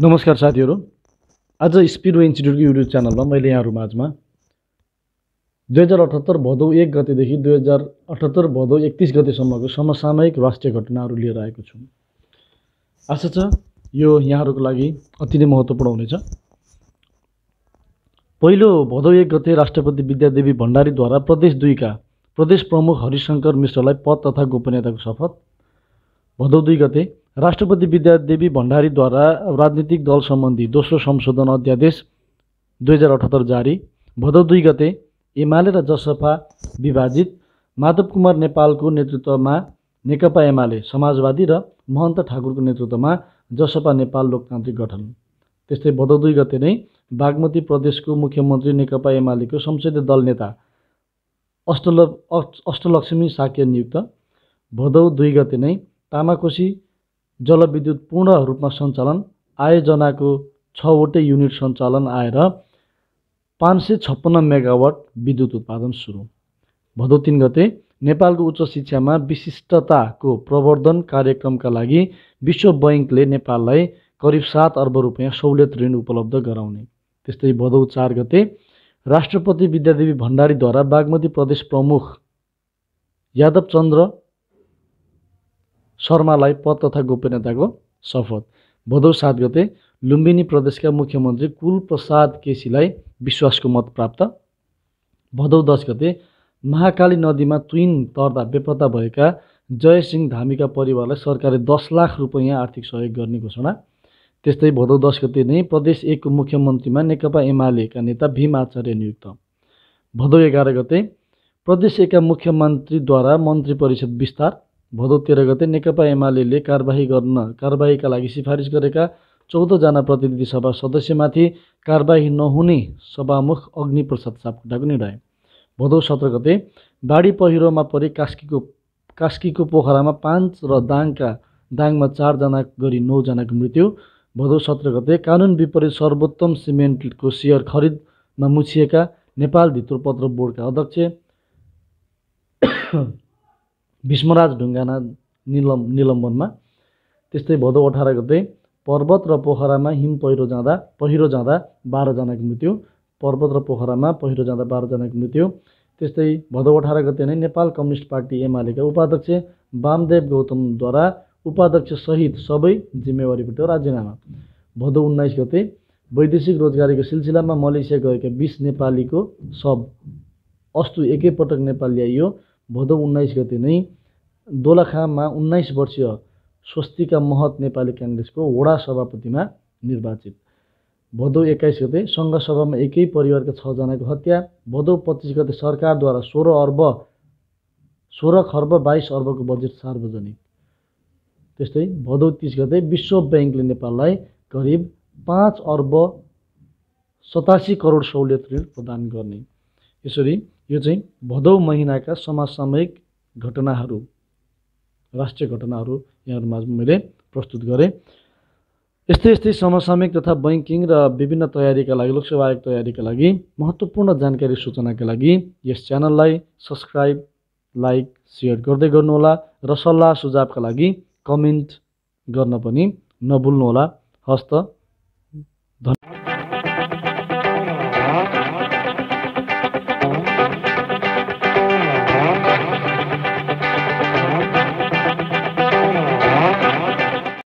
नमस्कार साथीहरू आज स्पिडवे इन्स्टिट्युटको युट्युब च्यानलमा मैले यहाँहरू माझमा दुई हजार अठहत्तर भदौ एक गतेदेखि दुई हजार अठहत्तर भदौ एकतिस गतेसम्मको समसामयिक राष्ट्रिय घटनाहरू लिएर आएको छु आशा छ यो यहाँहरूको लागि अति नै महत्त्वपूर्ण हुनेछ पहिलो भदौ एक गते राष्ट्रपति विद्यादेवी भण्डारीद्वारा प्रदेश दुईका प्रदेश प्रमुख हरिशङ्कर मिश्रलाई पद तथा गोपनीयताको शपथ भदौ दुई गते राष्ट्रपति विद्यादेवी भण्डारीद्वारा राजनीतिक दल सम्बन्धी दोस्रो संशोधन अध्यादेश दुई हजार अठहत्तर जारी भदौ दुई गते एमाले र जसपा विभाजित माधव कुमार नेपालको नेतृत्वमा नेकपा एमाले समाजवादी र महन्त ठाकुरको नेतृत्वमा जसपा नेपाल लोकतान्त्रिक गठन त्यस्तै भदौ दुई गते नै बागमती प्रदेशको मुख्यमन्त्री नेकपा एमालेको संसदीय दल नेता अष्टल अष्टलक्ष्मी साक्य नियुक्त भदौ दुई गते नै तामाकोशी जलविद्युत पूर्ण रूपमा सञ्चालन आयोजनाको छवटै युनिट सञ्चालन आएर पाँच सय छप्पन्न मेगावाट विद्युत उत्पादन सुरु भदौ तिन गते नेपालको उच्च शिक्षामा विशिष्टताको प्रवर्धन कार्यक्रमका लागि विश्व बैङ्कले नेपाललाई करिब सात अर्ब रुपियाँ सहुलियत ऋण उपलब्ध गराउने त्यस्तै भदौ चार गते राष्ट्रपति विद्यादेवी भण्डारीद्वारा बागमती प्रदेश प्रमुख यादवचन्द्र शर्मालाई पद तथा गोपनीयताको शपथ भदौ सात गते लुम्बिनी प्रदेशका मुख्यमन्त्री कुलप्रसाद केसीलाई विश्वासको मत प्राप्त भदौ दस गते महाकाली नदीमा तुइन तर्दा बेपत्ता भएका जयसिंह धामीका परिवारलाई सरकारले दस लाख रुपियाँ आर्थिक सहयोग गर्ने घोषणा त्यस्तै भदौ दस गते नै प्रदेश एकको मुख्यमन्त्रीमा नेकपा एमालेका नेता भीम आचार्य नियुक्त भदौ एघार गते प्रदेश एकका मुख्यमन्त्रीद्वारा मन्त्री परिषद विस्तार भदौ तेह्र गते नेकपा एमाले कारबाही गर्न कारबाहीका लागि सिफारिस गरेका चौधजना प्रतिनिधि सभा सदस्यमाथि कारवाही नहुने सभामुख अग्निप्रसाद सापकोटाको निर्णय भदौ सत्र गते बाढी पहिरोमा परि कास्कीको कास्कीको पोखरामा पाँच र दाङका दाङमा चारजना गरी नौजनाको मृत्यु भदौ सत्र गते कानुन विपरीत सर्वोत्तम सिमेन्टको सेयर खरिदमा मुछिएका नेपाल भित्रपत्र बोर्डका अध्यक्ष भीष्मराज ढुङ्गाना निलम निलम्बनमा त्यस्तै भदौ अठार गते पर्वत र पोखरामा हिम पहिरो जाँदा पहिरो जाँदा बाह्रजनाको मृत्यु पर्वत र पोखरामा पहिरो जाँदा बाह्रजनाको मृत्यु त्यस्तै भदौ अठार गते नै नेपाल कम्युनिस्ट पार्टी एमालेका उपाध्यक्ष वामदेव गौतमद्वारा उपाध्यक्ष सहित सबै जिम्मेवारीबाट राजीनामा भदौ उन्नाइस गते वैदेशिक रोजगारीको सिलसिलामा मलेसिया गएका बिस नेपालीको सब अस्तु एकैपटक नेपाल ल्याइयो भदौ उन्नाइस गते नै दोलखामा उन्नाइस वर्षीय स्वस्तिका महत नेपाली काङ्ग्रेसको वडा सभापतिमा निर्वाचित भदौ एक्काइस गते सङ्घ सभामा एकै परिवारका छजनाको हत्या भदौ पच्चिस गते सरकारद्वारा सोह्र अर्ब सोह्र खर्ब बाइस अर्बको बजेट सार्वजनिक त्यस्तै भदौ तिस गते विश्व ब्याङ्कले नेपाललाई करिब पाँच अर्ब सतासी करोड सहुलियत ऋण प्रदान गर्ने यसरी यो चाहिँ भदौ महिनाका समसामयिक घटनाहरू राष्ट्रिय घटनाहरू यहाँहरूमा मैले प्रस्तुत गरेँ यस्तै यस्तै समसामयिक तथा बैङ्किङ र विभिन्न तयारीका लागि लोकसेवा आयोग तयारीका लागि महत्त्वपूर्ण जानकारी सूचनाका लागि यस च्यानललाई सब्सक्राइब लाइक सेयर गर्दै गर्नुहोला र सल्लाह सुझावका लागि कमेन्ट गर्न पनि नभुल्नुहोला हस्त